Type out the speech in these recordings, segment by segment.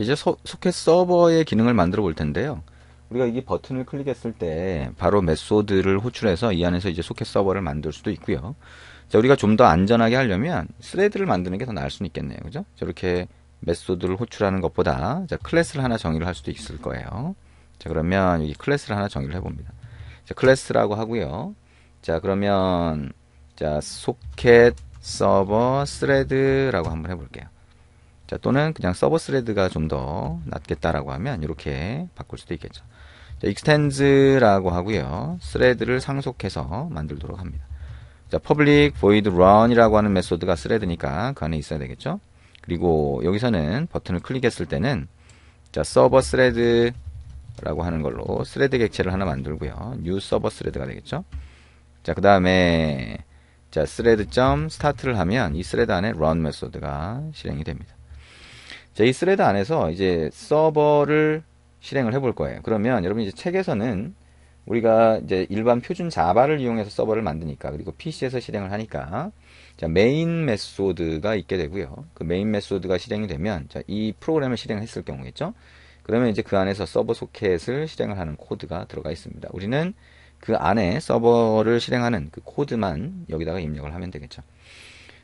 이제 소, 소켓 서버의 기능을 만들어 볼 텐데요. 우리가 이 버튼을 클릭했을 때 바로 메소드를 호출해서 이 안에서 이제 소켓 서버를 만들 수도 있고요. 자, 우리가 좀 더 안전하게 하려면 스레드를 만드는 게 더 나을 수 있겠네요. 그죠? 저렇게 메소드를 호출하는 것보다 자, 클래스를 하나 정의를 할 수도 있을 거예요. 자, 그러면 여기 클래스를 하나 정의를 해 봅니다. 자, 클래스라고 하고요. 자, 그러면 자, 소켓 서버 스레드라고 한번 해 볼게요. 자, 또는 그냥 서버 스레드가 좀 더 낫겠다라고 하면 이렇게 바꿀 수도 있겠죠. 자, extend라고 하고요. 스레드를 상속해서 만들도록 합니다. 자, public void run이라고 하는 메소드가 스레드니까 그 안에 있어야 되겠죠. 그리고 여기서는 버튼을 클릭했을 때는 자, 서버 스레드라고 하는 걸로 스레드 객체를 하나 만들고요. new 서버 스레드가 되겠죠. 자, 그 다음에 자, 스레드 s t a r t 를 하면 이 스레드 안에 run 메소드가 실행이 됩니다. 자, 이 스레드 안에서 이제 서버를 실행을 해볼 거예요. 그러면 여러분 이제 책에서는 우리가 이제 일반 표준 자바를 이용해서 서버를 만드니까 그리고 PC에서 실행을 하니까 자, 메인 메소드가 있게 되고요. 그 메인 메소드가 실행이 되면 자, 이 프로그램을 실행했을 경우겠죠. 그러면 이제 그 안에서 서버 소켓을 실행을 하는 코드가 들어가 있습니다. 우리는 그 안에 서버를 실행하는 그 코드만 여기다가 입력을 하면 되겠죠.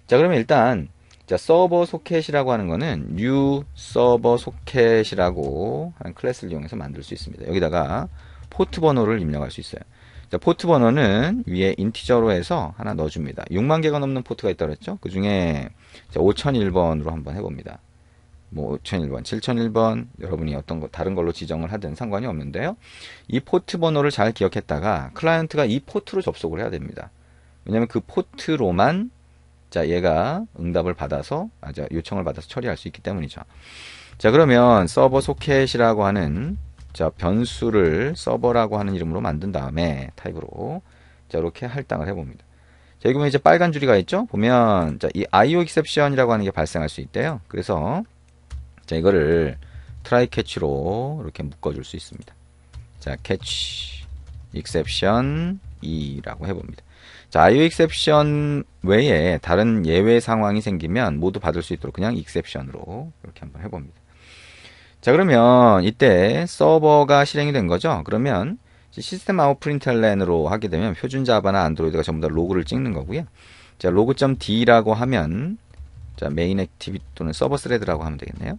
자, 그러면 일단 자, 서버 소켓이라고 하는 거는 new 서버 소켓이라고 하는 클래스를 이용해서 만들 수 있습니다. 여기다가 포트 번호를 입력할 수 있어요. 자, 포트 번호는 위에 인티저로 해서 하나 넣어줍니다. 6만 개가 넘는 포트가 있다고 했죠? 그 중에 5001번으로 한번 해봅니다. 뭐 5001번, 7001번 여러분이 어떤 거 다른 걸로 지정을 하든 상관이 없는데요. 이 포트 번호를 잘 기억했다가 클라이언트가 이 포트로 접속을 해야 됩니다. 왜냐하면 그 포트로만 자, 얘가 응답을 받아서, 아, 자, 요청을 받아서 처리할 수 있기 때문이죠. 자, 그러면 서버 소켓이라고 하는 자, 변수를 서버라고 하는 이름으로 만든 다음에 타입으로 자, 이렇게 할당을 해 봅니다. 자, 여기 보면 이제 빨간 줄이가 있죠? 보면 자, 이 IO exception이라고 하는 게 발생할 수 있대요. 그래서 자, 이거를 try c a t c h 로 이렇게 묶어 줄수 있습니다. 자, catch exception 2라고 해 봅니다. 자, 아이오 익셉션 외에 다른 예외 상황이 생기면 모두 받을 수 있도록 그냥 익셉션으로 이렇게 한번 해봅니다. 자, 그러면 이때 서버가 실행이 된 거죠? 그러면 시스템 아웃 프린트랜으로 하게 되면 표준 자바나 안드로이드가 전부 다 로그를 찍는 거고요. 자, 로그.d라고 하면 자, 메인 액티비 또는 서버 스레드라고 하면 되겠네요.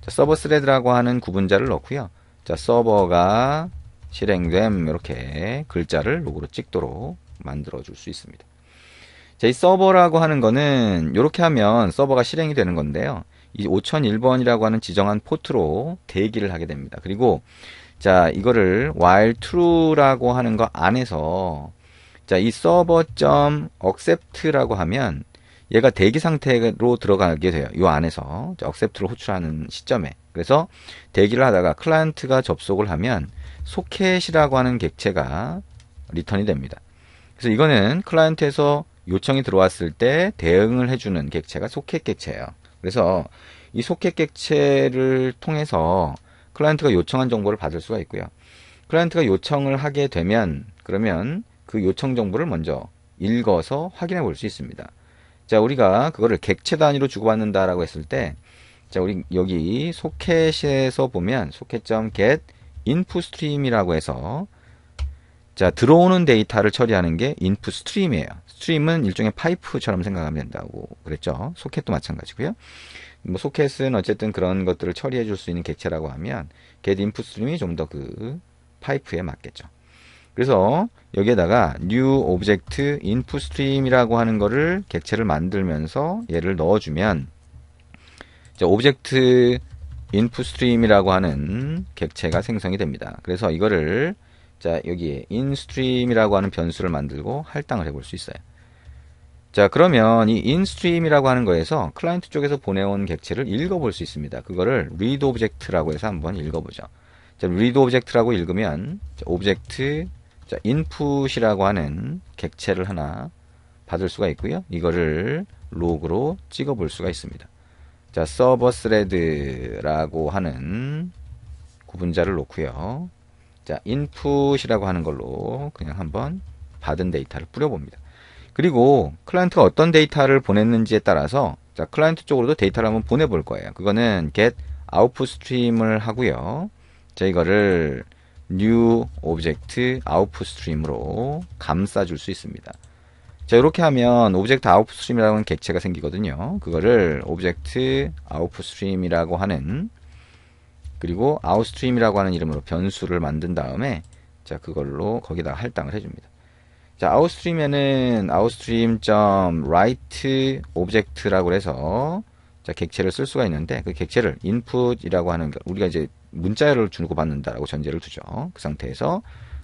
자, 서버 스레드라고 하는 구분자를 넣고요. 자, 서버가 실행됨 이렇게 글자를 로그로 찍도록 만들어 줄 수 있습니다. j 서버라고 하는 거는 이렇게 하면 서버가 실행이 되는 건데요. 이 5001번이라고 하는 지정한 포트로 대기를 하게 됩니다. 그리고 자, 이거를 while true라고 하는 거 안에서 자, 이 서버.accept라고 하면 얘가 대기 상태로 들어가게 돼요. 이 안에서 accept를 호출하는 시점에. 그래서 대기를 하다가 클라이언트가 접속을 하면 소켓이라고 하는 객체가 리턴이 됩니다. 그래서 이거는 클라이언트에서 요청이 들어왔을 때 대응을 해주는 객체가 소켓 객체예요. 그래서 이 소켓 객체를 통해서 클라이언트가 요청한 정보를 받을 수가 있고요. 클라이언트가 요청을 하게 되면 그러면 그 요청 정보를 먼저 읽어서 확인해 볼 수 있습니다. 자, 우리가 그거를 객체 단위로 주고받는다라고 했을 때 자, 우리 여기 소켓에서 보면 소켓.get input stream이라고 해서 자, 들어오는 데이터를 처리하는 게 인풋 스트림이에요. 스트림은 일종의 파이프처럼 생각하면 된다고 그랬죠. 소켓도 마찬가지고요. 뭐 소켓은 어쨌든 그런 것들을 처리해 줄 수 있는 객체라고 하면 get input 이좀 더 그 파이프에 맞겠죠. 그래서 여기에다가 new object input stream이라고 하는 거를 객체를 만들면서 얘를 넣어주면 자, object input stream이라고 하는 객체가 생성이 됩니다. 그래서 이거를 자, 여기에 인스트림이라고 하는 변수를 만들고 할당을 해볼 수 있어요. 자, 그러면 이 인스트림이라고 하는 거에서 클라이언트 쪽에서 보내온 객체를 읽어볼 수 있습니다. 그거를 read object라고 해서 한번 읽어보죠. 자, read object라고 읽으면 object 자, input이라고 하는 객체를 하나 받을 수가 있고요. 이거를 l 로그로 찍어볼 수가 있습니다. 자, 서버 스레드라고 하는 구분자를 놓고요. 자, i n 이라고 하는 걸로 그냥 한번 받은 데이터를 뿌려봅니다. 그리고 클라이언트가 어떤 데이터를 보냈는지에 따라서 자, 클라이언트 쪽으로도 데이터를 한번 보내볼 거예요. 그거는 get output stream을 하고요. 자, 이거를 new object output stream으로 감싸줄 수 있습니다. 자, 이렇게 하면 object output stream이라는 고하 객체가 생기거든요. 그거를 object output stream이라고 하는 그리고 아웃스트림이라고 하는 이름으로 변수를 만든 다음에 자 그걸로 거기다 할당을 해줍니다. 자 아웃스트림에는 아웃스트림 점 write 오브젝트라고 해서 자 객체를 쓸 수가 있는데 그 객체를 input이라고 하는 우리가 이제 문자열을 주고 받는다라고 전제를 두죠. 그 상태에서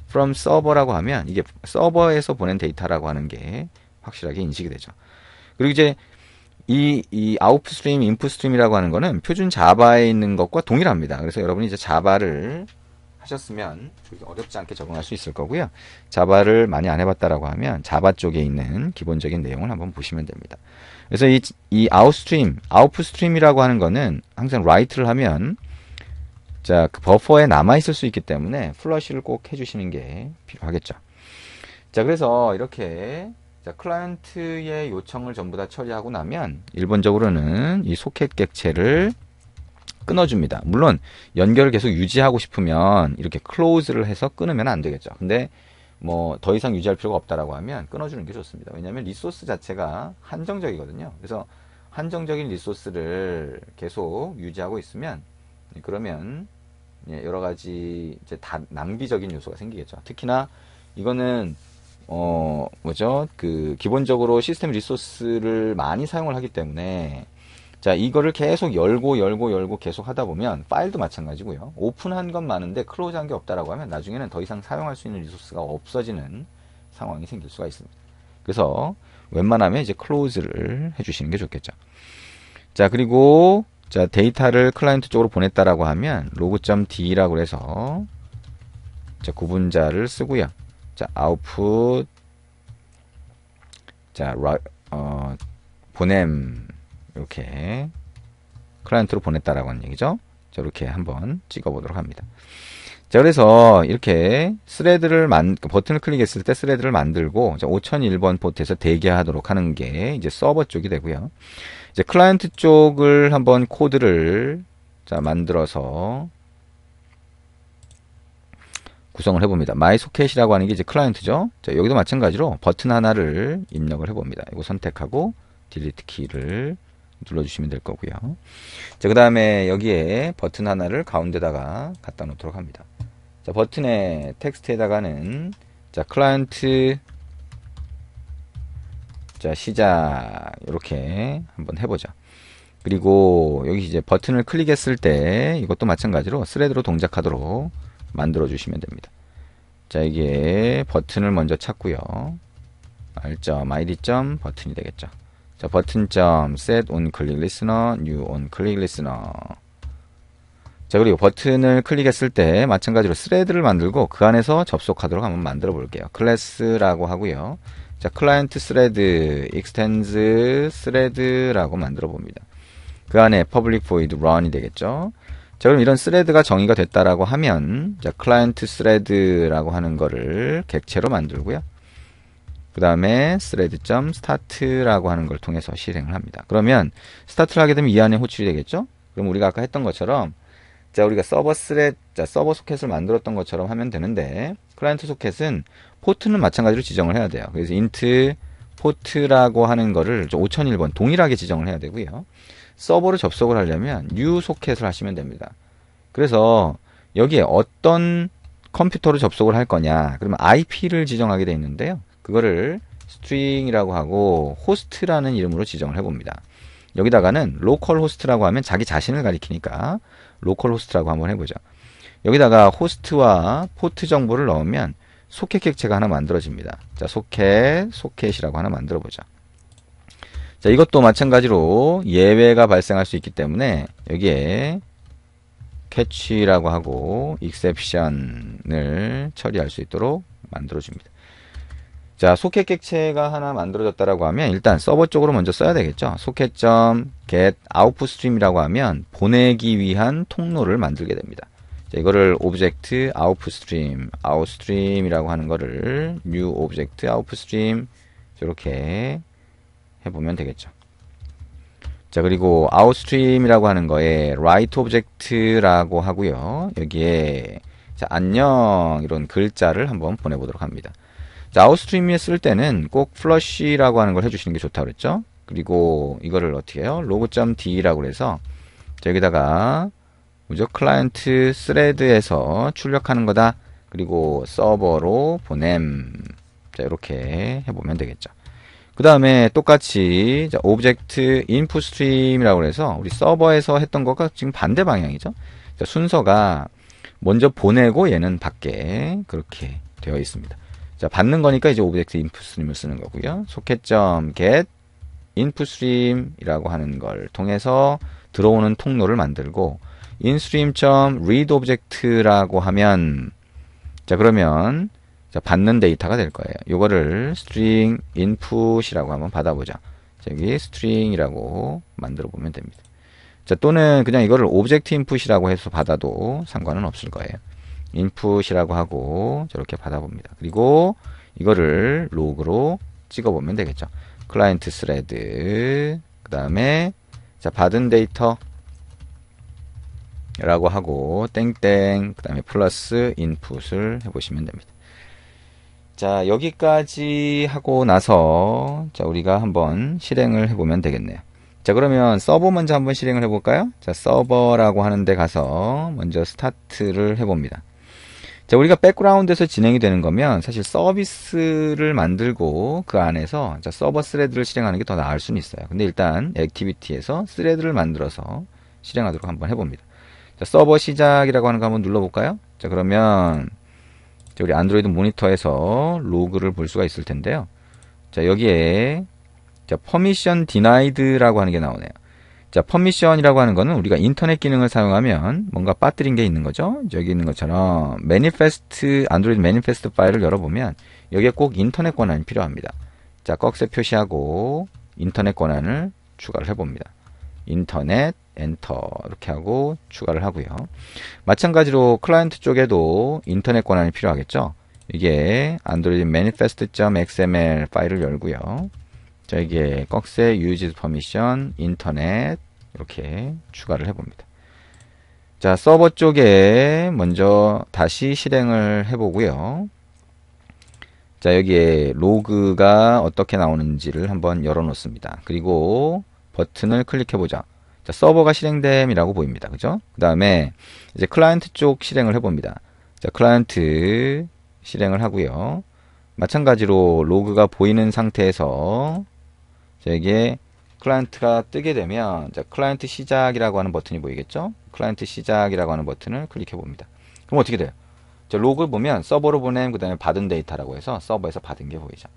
from 서버라고 하면 이게 서버에서 보낸 데이터라고 하는 게 확실하게 인식이 되죠. 그리고 이제 이, 이 아웃스트림, 인풋스트림이라고 하는 거는 표준 자바에 있는 것과 동일합니다. 그래서 여러분이 이제 자바를 하셨으면 어렵지 않게 적응할 수 있을 거고요. 자바를 많이 안 해봤다라고 하면 자바 쪽에 있는 기본적인 내용을 한번 보시면 됩니다. 그래서 이, 이 아웃스트림, 아웃풋스트림이라고 하는 거는 항상 라이트를 하면 자, 그 버퍼에 남아있을 수 있기 때문에 플러시를 꼭 해주시는 게 필요하겠죠. 자, 그래서 이렇게 자, 클라이언트의 요청을 전부 다 처리하고 나면 일본적으로는 이 소켓 객체를 끊어줍니다. 물론 연결을 계속 유지하고 싶으면 이렇게 클로즈를 해서 끊으면 안 되겠죠. 근데 뭐 더 이상 유지할 필요가 없다라고 하면 끊어주는 게 좋습니다. 왜냐하면 리소스 자체가 한정적이거든요. 그래서 한정적인 리소스를 계속 유지하고 있으면 그러면 예, 여러 가지 이제 다 낭비적인 요소가 생기겠죠. 특히나 이거는 어, 뭐죠? 그, 기본적으로 시스템 리소스를 많이 사용을 하기 때문에, 자, 이거를 계속 열고, 열고, 열고 계속 하다 보면, 파일도 마찬가지고요. 오픈한 건 많은데, 클로즈 한게 없다라고 하면, 나중에는 더 이상 사용할 수 있는 리소스가 없어지는 상황이 생길 수가 있습니다. 그래서, 웬만하면 이제 클로즈를 해주시는 게 좋겠죠. 자, 그리고, 자, 데이터를 클라이언트 쪽으로 보냈다라고 하면, 로그.d라고 해서, 자, 구분자를 쓰고요. 자, 아웃풋. 자, 어, 보냄. 이렇게 클라이언트로 보냈다라고 하는 얘기죠. 자, 이렇게 한번 찍어 보도록 합니다. 자, 그래서 이렇게 스레드를 만, 그 버튼을 클릭했을 때 스레드를 만들고, 5001번 포트에서 대기하도록 하는 게 이제 서버 쪽이 되고요. 이제 클라이언트 쪽을 한번 코드를 자, 만들어서 구성을 해봅니다. 마이소켓이라고 하는 게 이제 클라이언트죠. 자, 여기도 마찬가지로 버튼 하나를 입력을 해봅니다. 이거 선택하고 딜리트 키를 눌러주시면 될 거고요. 자, 그 다음에 여기에 버튼 하나를 가운데다가 갖다 놓도록 합니다. 자, 버튼의 텍스트에다가는 자, 클라이언트 자, 시작 이렇게 한번 해보자. 그리고 여기 이제 버튼을 클릭했을 때 이것도 마찬가지로 스레드로 동작하도록 만들어 주시면 됩니다. 자 이게 버튼을 먼저 찾고요. 알점 id점 버튼이 되겠죠. 자 버튼점 set on click listener new on click listener 자 그리고 버튼을 클릭했을 때 마찬가지로 스레드를 만들고 그 안에서 접속하도록 한번 만들어 볼게요. 클래스라고 하고요. 자 클라이언트 스레드 extends 스레드라고 만들어 봅니다. 그 안에 public void run이 되겠죠. 자, 그럼 이런 스레드가 정의가 됐다라고 하면 자, 클라이언트 스레드라고 하는 거를 객체로 만들고요. 그 다음에 스레드.start라고 하는 걸 통해서 실행을 합니다. 그러면 스타트를 하게 되면 이 안에 호출이 되겠죠? 그럼 우리가 아까 했던 것처럼 자, 우리가 서버 스레드, 자, 서버 소켓을 만들었던 것처럼 하면 되는데 클라이언트 소켓은 포트는 마찬가지로 지정을 해야 돼요. 그래서 int 포트라고 하는 거를 5001번 동일하게 지정을 해야 되고요. 서버를 접속을 하려면 new 소켓을 하시면 됩니다. 그래서 여기에 어떤 컴퓨터로 접속을 할 거냐 그러면 IP를 지정하게 되어 있는데요. 그거를 s t r i n g 이라고 하고 h o s t 라는 이름으로 지정을 해봅니다. 여기다가는 로컬 호스트라고 하면 자기 자신을 가리키니까 로컬 호스트라고 한번 해보죠. 여기다가 호스트와 포트 정보를 넣으면 소켓 객체가 하나 만들어집니다. 자, 소켓, 소켓이라고 하나 만들어보죠 자, 이것도 마찬가지로 예외가 발생할 수 있기 때문에 여기에 캐치라고 하고 익셉션을 처리할 수 있도록 만들어줍니다. 자, 소켓 객체가 하나 만들어졌다라고 하면 일단 서버 쪽으로 먼저 써야 되겠죠. 소켓점 get output stream이라고 하면 보내기 위한 통로를 만들게 됩니다. 자, 이거를 오브젝트 output stream, out stream이라고 하는 거를 new object output stream 이렇게 해보면 되겠죠. 자 그리고 아웃스트림이라고 하는 거에 라이트 오브젝트라고 하고요. 여기에 자, 안녕 이런 글자를 한번 보내보도록 합니다. 자, 아웃스트림에 쓸 때는 꼭 플러시라고 하는 걸 해주시는 게좋다 그랬죠. 그리고 이거를 어떻게 해요? 로그.d라고 해서 여기다가 뭐죠? 클라이언트 스레드에서 출력하는 거다. 그리고 서버로 보냄. 자, 이렇게 해보면 되겠죠. 그 다음에 똑같이 오브젝트 인풋 스트림이라고 해서 우리 서버에서 했던 것과 지금 반대 방향이죠. 자, 순서가 먼저 보내고 얘는 밖에 그렇게 되어 있습니다. 자, 받는 거니까 이제 오브젝트 인풋 스트림을 쓰는 거고요. 소켓점 get 인풋 스트림이라고 하는 걸 통해서 들어오는 통로를 만들고 인스트림.read 오브젝트라고 하면 자 그러면 자, 받는 데이터가 될 거예요. 요거를 string input이라고 한번 받아보자. 여기 string이라고 만들어 보면 됩니다. 자, 또는 그냥 이거를 object input이라고 해서 받아도 상관은 없을 거예요. input이라고 하고 저렇게 받아봅니다. 그리고 이거를 l 로그로 찍어보면 되겠죠. c l i 클라 t 언트 스레드 그 다음에 자 받은 데이터 라고 하고 땡땡 그 다음에 플러스 인풋을 해보시면 됩니다. 자, 여기까지 하고 나서 자, 우리가 한번 실행을 해보면 되겠네요. 자, 그러면 서버 먼저 한번 실행을 해볼까요? 자, 서버라고 하는데 가서 먼저 스타트를 해봅니다. 자, 우리가 백그라운드에서 진행이 되는 거면 사실 서비스를 만들고 그 안에서 자, 서버 스레드를 실행하는 게 더 나을 수는 있어요. 근데 일단 액티비티에서 스레드를 만들어서 실행하도록 한번 해봅니다. 자, 서버 시작이라고 하는 거 한번 눌러볼까요? 자, 그러면 우리 안드로이드 모니터에서 로그를 볼 수가 있을 텐데요. 자, 여기에 자, 퍼미션 디나이드라고 하는 게 나오네요. 자, 퍼미션이라고 하는 거는 우리가 인터넷 기능을 사용하면 뭔가 빠뜨린 게 있는 거죠. 여기 있는 것처럼 매니페스트 안드로이드 매니페스트 파일을 열어보면 여기에 꼭 인터넷 권한이 필요합니다. 자, 꺽쇠 표시하고 인터넷 권한을 추가를 해봅니다. 인터넷 엔터 이렇게 하고 추가를 하고요. 마찬가지로 클라이언트 쪽에도 인터넷 권한이 필요하겠죠. 이게 안드로이드 manifest.xml 파일을 열고요. 자 이게 꺽쇠 유지 퍼미션 인터넷 이렇게 추가를 해봅니다. 자 서버 쪽에 먼저 다시 실행을 해보고요. 자 여기에 로그가 어떻게 나오는지를 한번 열어놓습니다. 그리고 버튼을 클릭해보자. 자, 서버가 실행됨이라고 보입니다. 그죠? 그 다음에 이제 클라이언트 쪽 실행을 해봅니다. 자, 클라이언트 실행을 하고요. 마찬가지로 로그가 보이는 상태에서 저에게 클라이언트가 뜨게 되면 자, 클라이언트 시작이라고 하는 버튼이 보이겠죠? 클라이언트 시작이라고 하는 버튼을 클릭해 봅니다. 그럼 어떻게 돼요? 자, 로그를 보면 서버로 보낸 그 다음에 받은 데이터라고 해서 서버에서 받은 게 보이죠.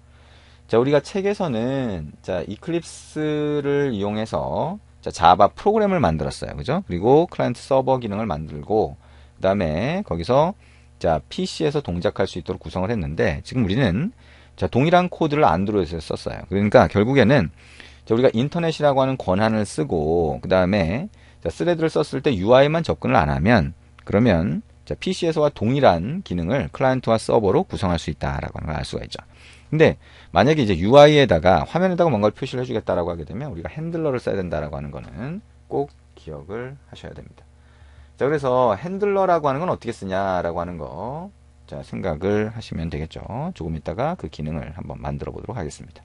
자, 우리가 책에서는 자, 이클립스를 이용해서 자, 자바 프로그램을 만들었어요. 그죠? 그리고 클라이언트 서버 기능을 만들고 그다음에 거기서 자, PC에서 동작할 수 있도록 구성을 했는데 지금 우리는 자, 동일한 코드를 안드로이드에서 썼어요. 그러니까 결국에는 자, 우리가 인터넷이라고 하는 권한을 쓰고 그다음에 자, 스레드를 썼을 때 UI만 접근을 안 하면 그러면 자, PC에서와 동일한 기능을 클라이언트와 서버로 구성할 수 있다라고 하는 걸 알 수가 있죠. 근데 만약에 이제 UI에다가 화면에다가 뭔가를 표시를 해주겠다라고 하게 되면 우리가 핸들러를 써야 된다라고 하는 거는 꼭 기억을 하셔야 됩니다. 자, 그래서 핸들러라고 하는 건 어떻게 쓰냐라고 하는 거, 자, 생각을 하시면 되겠죠. 조금 있다가 그 기능을 한번 만들어 보도록 하겠습니다.